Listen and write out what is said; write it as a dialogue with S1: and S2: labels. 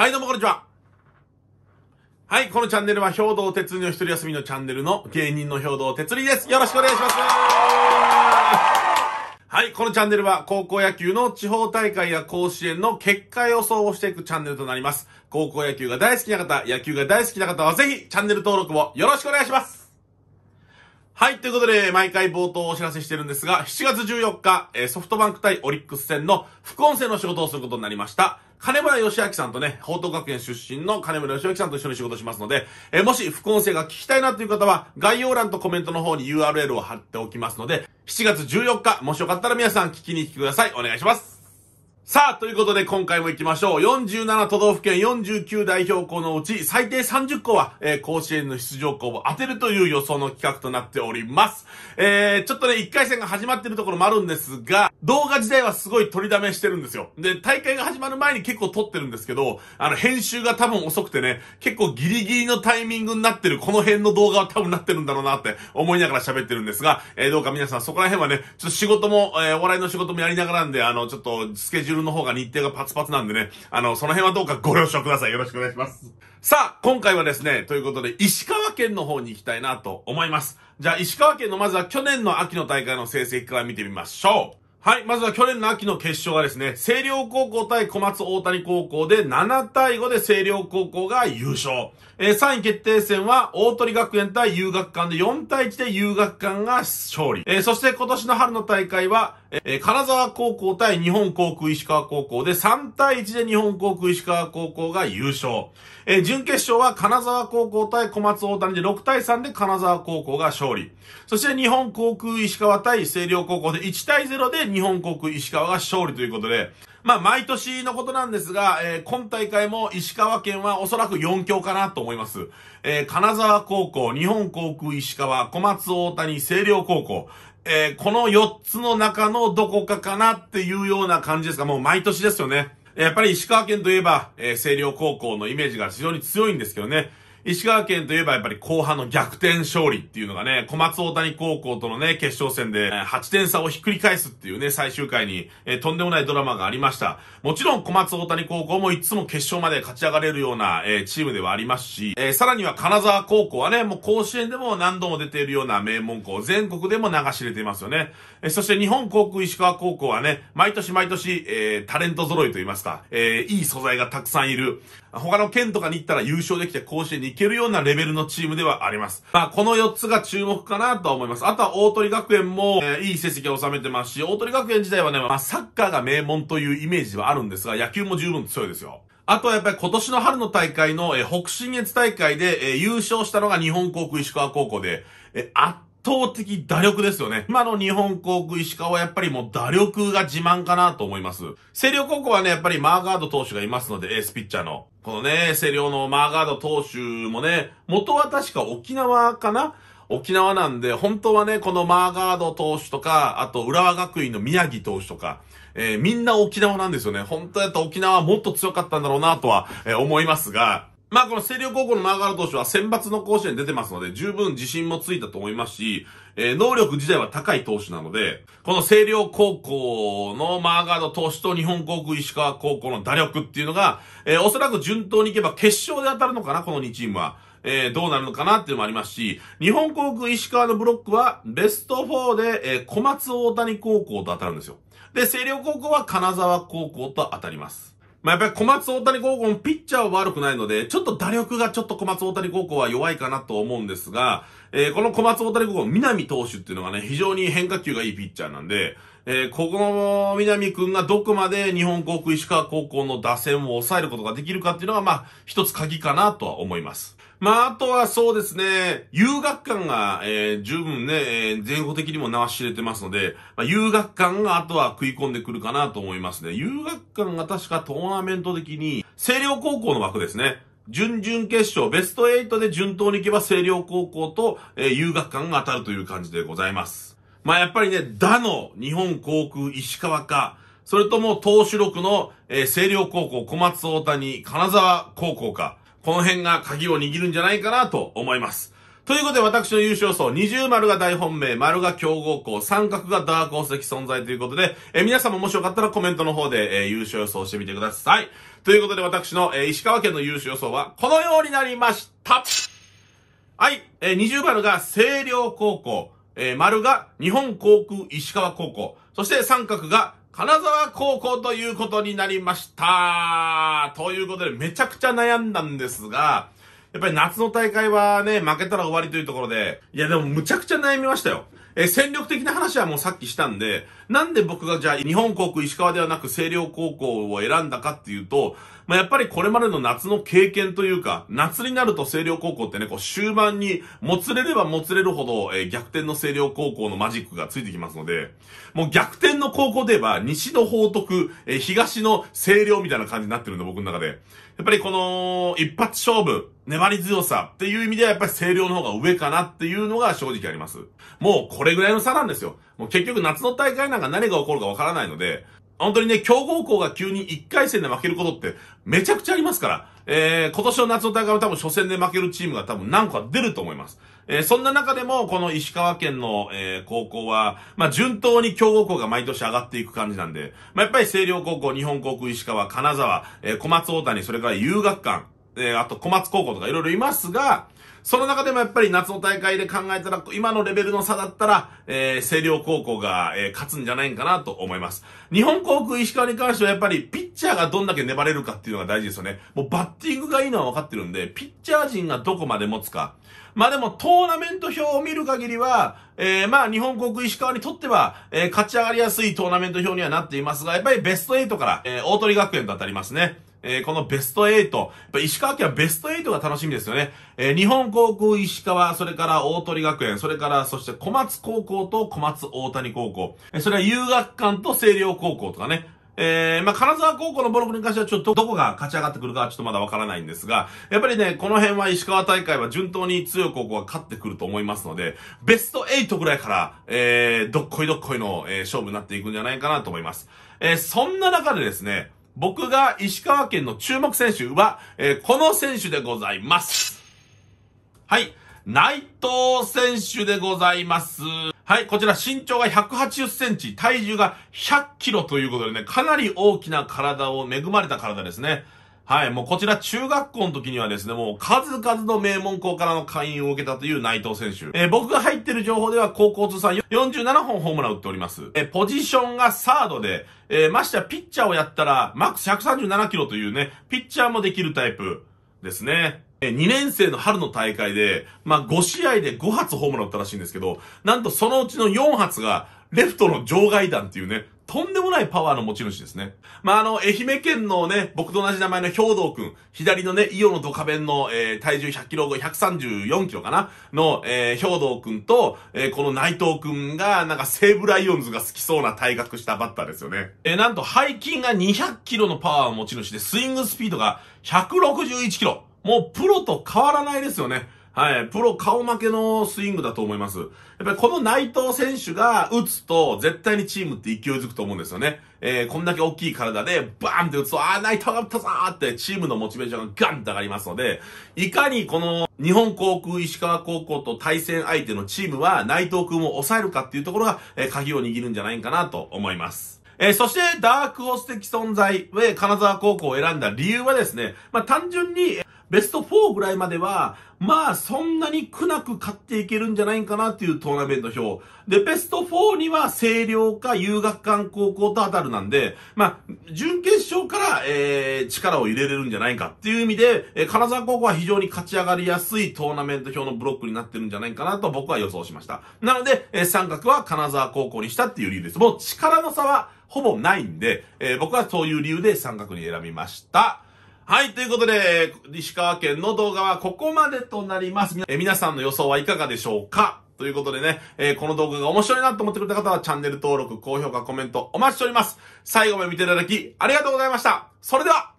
S1: はい、どうもこんにちは。はい、このチャンネルは兵道哲理の一人休みのチャンネルの芸人の兵道哲理です。よろしくお願いします。はい、このチャンネルは高校野球の地方大会や甲子園の結果予想をしていくチャンネルとなります。高校野球が大好きな方、野球が大好きな方はぜひチャンネル登録をよろしくお願いします。はい、ということで、毎回冒頭お知らせしてるんですが、7月14日、えー、ソフトバンク対オリックス戦の副音声の仕事をすることになりました。金村義明さんとね、報道学園出身の金村義明さんと一緒に仕事しますので、えー、もし副音声が聞きたいなという方は、概要欄とコメントの方に URL を貼っておきますので、7月14日、もしよかったら皆さん聞きに来てください。お願いします。さあ、ということで今回も行きましょう。47都道府県49代表校のうち最低30校は、えー、甲子園の出場校を当てるという予想の企画となっております。えー、ちょっとね、1回戦が始まってるところもあるんですが、動画自体はすごい取りだめしてるんですよ。で、大会が始まる前に結構撮ってるんですけど、あの、編集が多分遅くてね、結構ギリギリのタイミングになってる、この辺の動画は多分なってるんだろうなって思いながら喋ってるんですが、えー、どうか皆さんそこら辺はね、ちょっと仕事も、えー、お笑いの仕事もやりながらんで、あの、ちょっとスケジュールルの方が日程がパツパツなんでね、あの、その辺はどうかご了承ください。よろしくお願いします。さあ、今回はですね、ということで、石川県の方に行きたいなと思います。じゃあ、石川県のまずは去年の秋の大会の成績から見てみましょう。はい、まずは去年の秋の決勝がですね、星稜高校対小松大谷高校で7対5で星稜高校が優勝。えー、3位決定戦は大鳥学園対遊学館で4対1で遊学館が勝利。えー、そして今年の春の大会は、えー、金沢高校対日本航空石川高校で3対1で日本航空石川高校が優勝。えー、準決勝は金沢高校対小松大谷で6対3で金沢高校が勝利。そして日本航空石川対星稜高校で1対0で日日本航空石川が勝利ということで、まあ、毎年のことなんですが、えー、今大会も石川県はおそらく4強かなと思います。えー、金沢高校、日本航空石川、小松大谷、星稜高校、えー、この4つの中のどこかかなっていうような感じですが、もう毎年ですよね。やっぱり石川県といえば、えー、星稜高校のイメージが非常に強いんですけどね。石川県といえばやっぱり後半の逆転勝利っていうのがね、小松大谷高校とのね、決勝戦で8点差をひっくり返すっていうね、最終回に、えー、とんでもないドラマがありました。もちろん小松大谷高校もいつも決勝まで勝ち上がれるような、えー、チームではありますし、えー、さらには金沢高校はね、もう甲子園でも何度も出ているような名門校、全国でも流し入れていますよね。えそして日本航空石川高校はね、毎年毎年、えタレント揃いといいますか、えいい素材がたくさんいる。他の県とかに行ったら優勝できて甲子園に行けるようなレベルのチームではあります。まあ、この4つが注目かなとは思います。あとは大鳥学園も、えー、いい成績を収めてますし、大鳥学園自体はね、まあ、サッカーが名門というイメージはあるんですが、野球も十分強いですよ。あとはやっぱり今年の春の大会の、えー、北信越大会で、えー、優勝したのが日本航空石川高校で、えー、圧倒的打力ですよね。今の日本航空石川はやっぱりもう打力が自慢かなと思います。星稜高校はね、やっぱりマーガード投手がいますので、エースピッチャーの。このね、セリオのマーガード投手もね、元は確か沖縄かな沖縄なんで、本当はね、このマーガード投手とか、あと浦和学院の宮城投手とか、えー、みんな沖縄なんですよね。本当だったら沖縄はもっと強かったんだろうなとは、えー、思いますが、まあこの星稜高校のマーガード投手は選抜の甲子園出てますので、十分自信もついたと思いますし、えー、能力自体は高い投手なので、この星稜高校のマーガード投手と日本航空石川高校の打力っていうのが、えー、おそらく順当にいけば決勝で当たるのかな、この2チームは。えー、どうなるのかなっていうのもありますし、日本航空石川のブロックは、ベスト4で、えー、小松大谷高校と当たるんですよ。で、星稜高校は金沢高校と当たります。まあ、やっぱり小松大谷高校もピッチャーは悪くないので、ちょっと打力がちょっと小松大谷高校は弱いかなと思うんですが、えー、この小松大谷高校、南投手っていうのがね、非常に変化球がいいピッチャーなんで、えー、ここの南くんがどこまで日本航空石川高校の打線を抑えることができるかっていうのは、まあ、一つ鍵かなとは思います。まあ、あとはそうですね、遊学館が、えー、十分ね、えー、前後的にも名は知れてますので、まあ、遊学館があとは食い込んでくるかなと思いますね。遊学館が確かトーナメント的に、星稜高校の枠ですね。準々決勝、ベスト8で順当に行けば星稜高校と、えー、遊学館が当たるという感じでございます。まあやっぱりね、打の日本航空石川か、それとも投手力の、えー、星稜高校小松大谷金沢高校か、この辺が鍵を握るんじゃないかなと思います。ということで私の優勝層、二重丸が大本命、丸が強豪校、三角がダークホース的存在ということで、え皆様もしよかったらコメントの方で、え優勝予想してみてください。ということで私の、え石川県の優勝予想はこのようになりましたはい、え二重丸が星稜高校、え丸が日本航空石川高校、そして三角が金沢高校ということになりました。ということで、めちゃくちゃ悩んだんですが、やっぱり夏の大会はね、負けたら終わりというところで、いやでもむちゃくちゃ悩みましたよ。え戦力的な話はもうさっきしたんで、なんで僕がじゃあ日本航空石川ではなく星稜高校を選んだかっていうと、まあ、やっぱりこれまでの夏の経験というか、夏になると星稜高校ってね、こう終盤にもつれればもつれるほど、えー、逆転の星稜高校のマジックがついてきますので、もう逆転の高校で言えば西の宝徳、えー、東の星稜みたいな感じになってるんで僕の中で。やっぱりこの一発勝負、粘り強さっていう意味ではやっぱり声量の方が上かなっていうのが正直あります。もうこれぐらいの差なんですよ。もう結局夏の大会なんか何が起こるかわからないので、本当にね、強豪校が急に1回戦で負けることってめちゃくちゃありますから、えー、今年の夏の大会は多分初戦で負けるチームが多分何個か出ると思います。えー、そんな中でも、この石川県の、えー、高校は、まあ、順当に強豪校が毎年上がっていく感じなんで、まあ、やっぱり星稜高校、日本航空石川、金沢、えー、小松大谷、それから遊学館、えー、あと小松高校とかいろいろいますが、その中でもやっぱり夏の大会で考えたら、今のレベルの差だったら、えー、星稜高校が、えー、勝つんじゃないかなと思います。日本航空石川に関してはやっぱり、ピッチャーがどんだけ粘れるかっていうのが大事ですよね。もうバッティングがいいのは分かってるんで、ピッチャー陣がどこまで持つか。まあでも、トーナメント表を見る限りは、えー、まあ日本航空石川にとっては、えー、勝ち上がりやすいトーナメント表にはなっていますが、やっぱりベスト8から、えー、大鳥学園と当たりますね。えー、このベスト8。やっぱ石川県はベスト8が楽しみですよね。えー、日本航空石川、それから大鳥学園、それから、そして小松高校と小松大谷高校。えー、それは遊学館と星稜高校とかね。えー、まあ、金沢高校のボロクに関してはちょっとどこが勝ち上がってくるかはちょっとまだわからないんですが、やっぱりね、この辺は石川大会は順当に強い高校が勝ってくると思いますので、ベスト8ぐらいから、えー、どっこいどっこいの、えー、勝負になっていくんじゃないかなと思います。えー、そんな中でですね、僕が石川県の注目選手は、えー、この選手でございます。はい。内藤選手でございます。はい、こちら身長が180センチ、体重が100キロということでね、かなり大きな体を恵まれた体ですね。はい、もうこちら中学校の時にはですね、もう数々の名門校からの会員を受けたという内藤選手。えー、僕が入ってる情報では高校通算47本ホームラン打っております。えー、ポジションがサードで、えー、ましてはピッチャーをやったら、マックス137キロというね、ピッチャーもできるタイプですね。え、2年生の春の大会で、まあ、5試合で5発ホームラン打ったらしいんですけど、なんとそのうちの4発が、レフトの場外弾っていうね、とんでもないパワーの持ち主ですね。まあ、あの、愛媛県のね、僕と同じ名前の兵道くん、左のね、伊予のドカベンの、えー、体重100キロ、134キロかなの、えー、兵道くんと、えー、この内藤くんが、なんか西武ライオンズが好きそうな体格したバッターですよね。えー、なんと背筋が200キロのパワーを持ち主で、スイングスピードが161キロ。もうプロと変わらないですよね。はい、プロ顔負けのスイングだと思います。やっぱりこの内藤選手が打つと、絶対にチームって勢いづくと思うんですよね。えー、こんだけ大きい体で、バーンって打つと、あー、内藤が打ったぞーって、チームのモチベーションがガンって上がりますので、いかにこの、日本航空石川高校と対戦相手のチームは、内藤君を抑えるかっていうところが、えー、鍵を握るんじゃないかなと思います。えー、そして、ダークホス的存在上、金沢高校を選んだ理由はですね、まあ、単純に、ベスト4ぐらいまでは、まあそんなに苦なく勝っていけるんじゃないかなっていうトーナメント表。で、ベスト4には星稜か遊学館高校と当たるなんで、まあ、準決勝から、えー、力を入れれるんじゃないかっていう意味で、えー、金沢高校は非常に勝ち上がりやすいトーナメント表のブロックになってるんじゃないかなと僕は予想しました。なので、えー、三角は金沢高校にしたっていう理由です。もう力の差はほぼないんで、えー、僕はそういう理由で三角に選びました。はい、ということで、石川県の動画はここまでとなります。え皆さんの予想はいかがでしょうかということでね、えー、この動画が面白いなと思ってくれた方はチャンネル登録、高評価、コメントお待ちしております。最後まで見ていただきありがとうございました。それでは